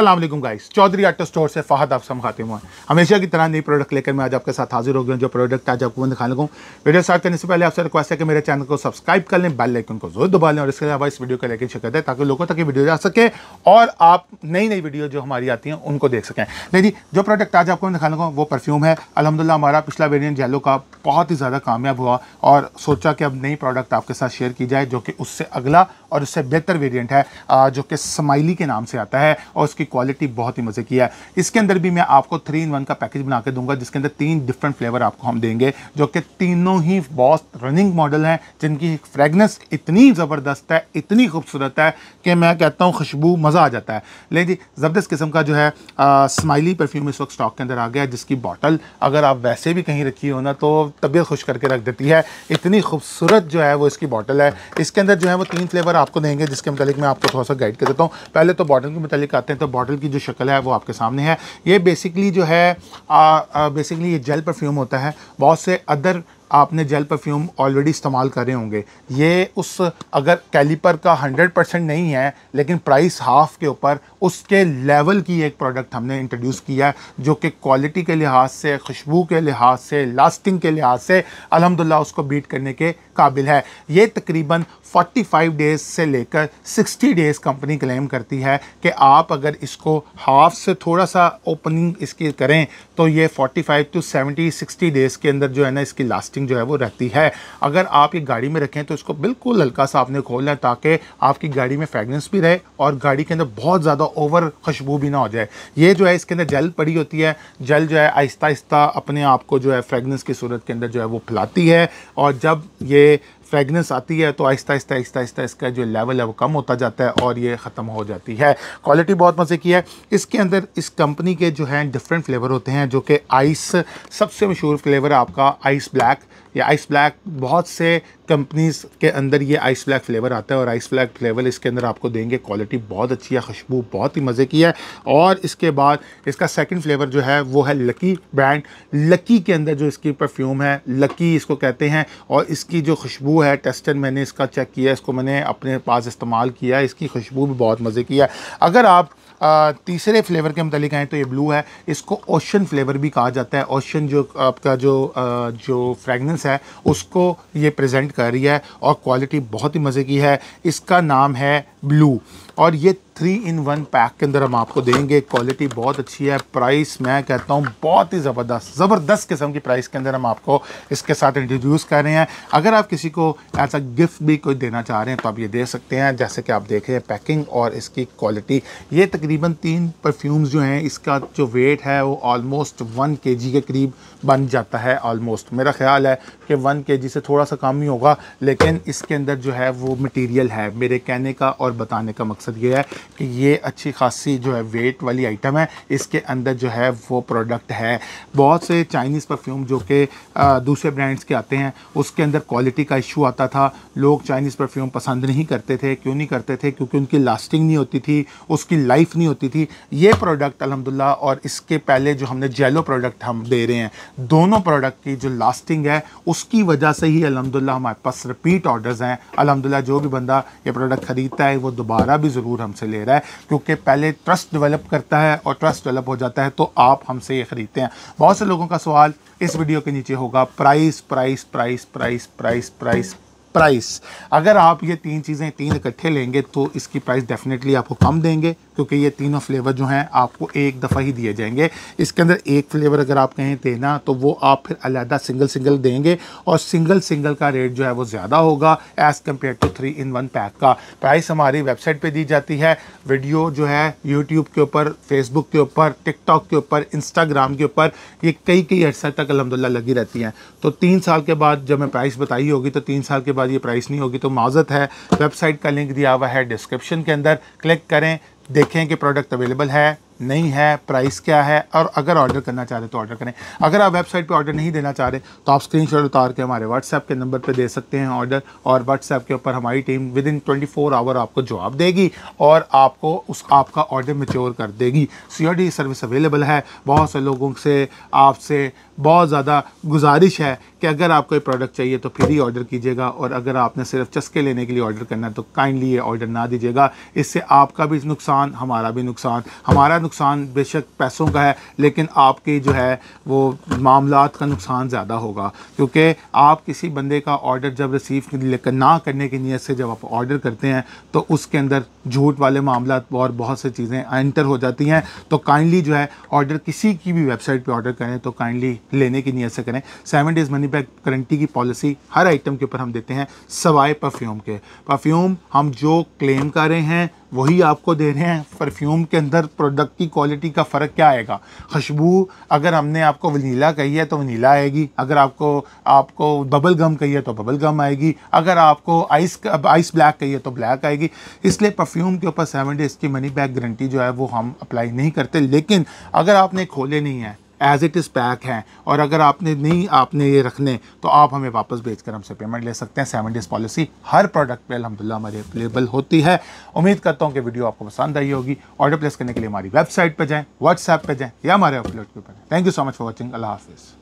अल्लाम guys Chaudhary auto store से फ़हद अफसम खाते हुआ हमेशा की तरह नई प्रोडक्ट लेकर मैं आज आपके साथ हाजिर हो गया जो प्रोडक्ट आज आपको मैं दिखाने लगा वीडियो स्टार्ट करने से पहले आपसे रिक्वेस्ट है कि मेरे चैनल को सब्सक्राइब कर लें बेल लाइकन को जरूर दबा लें और इसके अलावा इस वीडियो को लेकर शिकायत है ताकि लोगों तक ये वीडियो जा सके और आप नई नई वीडियो जो हमारी आती हैं उनको देख सकें लेकिन जो प्रोडक्ट आज आपको मैं दिखाने लगा वो परफ्यूम है अलहमदिल्ला हमारा पिछला वेरियंट जेलो का बहुत ही ज़्यादा कामयाब हुआ और सोचा कि अब नई प्रोडक्ट आपके साथ शेयर की जाए जो कि उससे अगला और उससे बेहतर वेरियंट है जो कि समाइली के नाम से आता है और उसकी इसकी क्वालिटी बहुत ही मज़े की है इसके अंदर भी मैं आपको थ्री इन वन का पैकेज बना के दूंगा जिसके अंदर तीन डिफरेंट फ्लेवर आपको हम देंगे जो कि तीनों ही बॉस रनिंग मॉडल हैं जिनकी फ्रेगनेंस इतनी ज़बरदस्त है इतनी खूबसूरत है कि मैं कहता हूँ खुशबू मज़ा आ जाता है लेकिन जी ज़बरदस्त किस्म का जो है स्माइली परफ्यूम इस वक्त स्टॉक के अंदर आ गया जिसकी बॉटल अगर आप वैसे भी कहीं रखी हो ना तो तबीयत खुश करके रख देती है इतनी खूबसूरत जो है वो इसकी बॉटल है इसके अंदर जो है वो तीन फ्लेवर आपको देंगे जिसके मतलब मैं आपको थोड़ा सा गाइड कर देता हूँ पहले तो बॉटल के मतलब आते हैं तो बॉटल की जो शक्ल है वो आपके सामने है ये बेसिकली जो है आ, आ, बेसिकली ये जेल परफ्यूम होता है बहुत से अदर आपने जेल परफ्यूम ऑलरेडी इस्तेमाल करे होंगे ये उस अगर कैलिपर का 100 परसेंट नहीं है लेकिन प्राइस हाफ के ऊपर उसके लेवल की एक प्रोडक्ट हमने इंट्रोड्यूस किया है जो कि क्वालिटी के लिहाज से खुशबू के लिहाज से लास्टिंग के लिहाज से अलहमदिल्ला उसको बीट करने के काबिल है ये तकरीबन 45 डेज़ से लेकर 60 डेज़ कंपनी क्लेम करती है कि आप अगर इसको हाफ से थोड़ा सा ओपनिंग इसकी करें तो ये 45 टू सेवेंटी सिक्सटी डेज़ के अंदर जो है ना इसकी लास्टिंग फिनिशिंग जो है वो रहती है अगर आप ये गाड़ी में रखें तो इसको बिल्कुल हल्का सा आपने खोल लें ताकि आपकी गाड़ी में फ्रेगनेंस भी रहे और गाड़ी के अंदर बहुत ज़्यादा ओवर खुशबू भी ना हो जाए ये जो है इसके अंदर जेल पड़ी होती है जेल जो है आहिस्ता आहिस्ता अपने आप को जो है फ्रेगनेंस की सूरत के अंदर जो है वो फैलाती है और जब ये फ्रेगनेंस आती है तो आहिस्ता आहिस्ता आहिस्ता आहिस्ता इसका जो लेवल है वो कम होता जाता है और ये ख़त्म हो जाती है क्वालिटी बहुत मज़े की है इसके अंदर इस कंपनी के जो हैं डिफरेंट फ्लेवर होते हैं जो कि आइस सबसे मशहूर फ्लेवर आपका आइस ब्लैक या आइस ब्लैक बहुत से कंपनीज़ के अंदर ये आइस ब्लैक फ्लेवर आता है और आइस ब्लैक फ्लेवर इसके अंदर आपको देंगे क्वालिटी बहुत अच्छी है खुशबू बहुत ही मज़े की है और इसके बाद इसका सेकंड फ्लेवर जो है वो है लकी ब्रांड लकी के अंदर जो इसकी परफ्यूम है लकी इसको कहते हैं और इसकी जो खुशबू है टेस्टर मैंने इसका चेक किया इसको मैंने अपने पास इस्तेमाल किया इसकी खुशबू भी बहुत मज़े की है अगर आप तीसरे फ्लेवर के मतलब आएँ तो ये ब्लू है इसको ओशन फ्लेवर भी कहा जाता है ओशन जो आपका जो जो फ्रेगनेंस है उसको ये प्रेजेंट कर रही है और क्वालिटी बहुत ही मज़े की है इसका नाम है ब्लू और ये थ्री इन वन पैक के अंदर हम आपको देंगे क्वालिटी बहुत अच्छी है प्राइस मैं कहता हूँ बहुत ही ज़बरदस्त ज़बरदस्त किस्म की प्राइस के अंदर हम आपको इसके साथ इंट्रोड्यूस कर रहे हैं अगर आप किसी को ऐसा गिफ्ट भी कोई देना चाह रहे हैं तो आप ये दे सकते हैं जैसे कि आप देख रहे हैं पैकिंग और इसकी क्वालिटी ये तकरीबन तीन परफ्यूम्स जो हैं इसका जो वेट है वो ऑलमोस्ट वन के के करीब बन जाता है ऑलमोस्ट मेरा ख्याल है कि वन के से थोड़ा सा कम ही होगा लेकिन इसके अंदर जो है वो मटीरियल है मेरे कहने का और बताने का मकसद ये है कि ये अच्छी खासी जो है वेट वाली आइटम है इसके अंदर जो है वो प्रोडक्ट है बहुत से चाइनीज़ परफ्यूम जो कि दूसरे ब्रांड्स के आते हैं उसके अंदर क्वालिटी का इशू आता था लोग चाइनीज़ परफ्यूम पसंद नहीं करते थे क्यों नहीं करते थे क्योंकि उनकी लास्टिंग नहीं होती थी उसकी लाइफ नहीं होती थी ये प्रोडक्ट अलहमदिल्ला और इसके पहले जो हमने जेलो प्रोडक्ट हम दे रहे हैं दोनों प्रोडक्ट की जो लास्टिंग है उसकी वजह से ही अलहमदिल्ला हमारे पास रिपीट ऑर्डर्स हैं अलहमदिल्ला जो भी बंदा ये प्रोडक्ट ख़रीदता है वो दोबारा भी ज़रूर हमसे ले रहा है क्योंकि पहले ट्रस्ट डेवलप करता है और ट्रस्ट डेवलप हो जाता है तो आप हमसे ये ख़रीदते हैं बहुत से लोगों का सवाल इस वीडियो के नीचे होगा price price price price price price price अगर आप ये तीन चीज़ें तीन इकट्ठे लेंगे तो इसकी प्राइस डेफिनेटली आपको कम देंगे क्योंकि ये तीनों फ्लेवर जो हैं आपको एक दफ़ा ही दिए जाएंगे इसके अंदर एक फ्लेवर अगर आप कहें देना तो वो आप फिर अलहदा सिंगल सिंगल देंगे और सिंगल सिंगल का रेट जो है वो ज़्यादा होगा as compared to three in one pack का प्राइस हमारी वेबसाइट पर दी जाती है वीडियो जो है यूट्यूब के ऊपर फेसबुक के ऊपर टिकटॉक के ऊपर इंस्टाग्राम के ऊपर ये कई कई अर्सा तक अलहमदिल्ला लगी रहती हैं तो तीन साल के बाद जब मैं प्राइस बताई होगी तो तीन साल के बाद बाद ये प्राइस नहीं होगी तो माजत है वेबसाइट का लिंक दिया हुआ है डिस्क्रिप्शन के अंदर क्लिक करें देखें कि प्रोडक्ट अवेलेबल है नहीं है प्राइस क्या है और अगर ऑर्डर करना चाह रहे तो ऑर्डर करें अगर आप वेबसाइट पे ऑर्डर नहीं देना चाह रहे तो आप स्क्रीनशॉट उतार के हमारे व्हाट्सएप के नंबर पे दे सकते हैं ऑर्डर और व्हाट्सएप के ऊपर हमारी team within twenty four hour आपको जवाब देगी और आपको उस आपका ऑर्डर मेच्योर कर देगी सी सर्विस अवेलेबल है बहुत से लोगों से आपसे बहुत ज़्यादा गुजारिश है कि अगर आपको प्रोडक्ट चाहिए तो फिर ही ऑर्डर कीजिएगा और अगर आपने सिर्फ चस्के लेने के लिए ऑर्डर करना है तो काइंडली ये ऑर्डर ना दीजिएगा इससे आपका भी नुकसान हमारा भी नुकसान हमारा नुकसान बेशक पैसों का है लेकिन आपके जो है वो मामला का नुकसान ज़्यादा होगा क्योंकि आप किसी बंदे का ऑर्डर जब रिसीव ना करने की नीयत से जब आप ऑर्डर करते हैं तो उसके अंदर झूठ वाले मामला और बहुत सी चीज़ें एंटर हो जाती हैं तो काइंडली जो है ऑर्डर किसी की भी वेबसाइट पर ऑर्डर करें तो काइंडली लेने की नीयत से करें seven days money back guarantee की पॉलिसी हर आइटम के ऊपर हम देते हैं सवाए परफ्यूम के परफ्यूम हम जो क्लेम कर रहे हैं वही आपको दे रहे हैं परफ्यूम के अंदर प्रोडक्ट की क्वालिटी का फ़र्क क्या आएगा खुशबू अगर हमने आपको वनीला कही है तो वनीला आएगी अगर आपको आपको बबल गम कही है तो बबल गम आएगी अगर आपको आइस आइस ब्लैक कही है तो ब्लैक आएगी इसलिए परफ्यूम के ऊपर सेवन डेज़ की मनी बैक गारंटी जो है वो हम अप्लाई नहीं करते लेकिन अगर आपने खोले नहीं हैं एज़ इट इज़ पैक हैं और अगर आपने नहीं आपने ये रखने तो आप हमें वापस भेज कर हमसे पेमेंट ले सकते हैं सेवन डेज़ पॉलिसी हर प्रोडक्ट पर अलहमदिल्ला हमारी अवेलेबल होती है उम्मीद करता हूँ कि वीडियो आपको पसंद आई होगी ऑर्डर प्लेस करने के लिए हमारी वेबसाइट पर जाएँ व्हाट्सएप पर जाएँ या हमारे अपलोड के ऊपर thank you so much for watching अल्लाह हाफिज़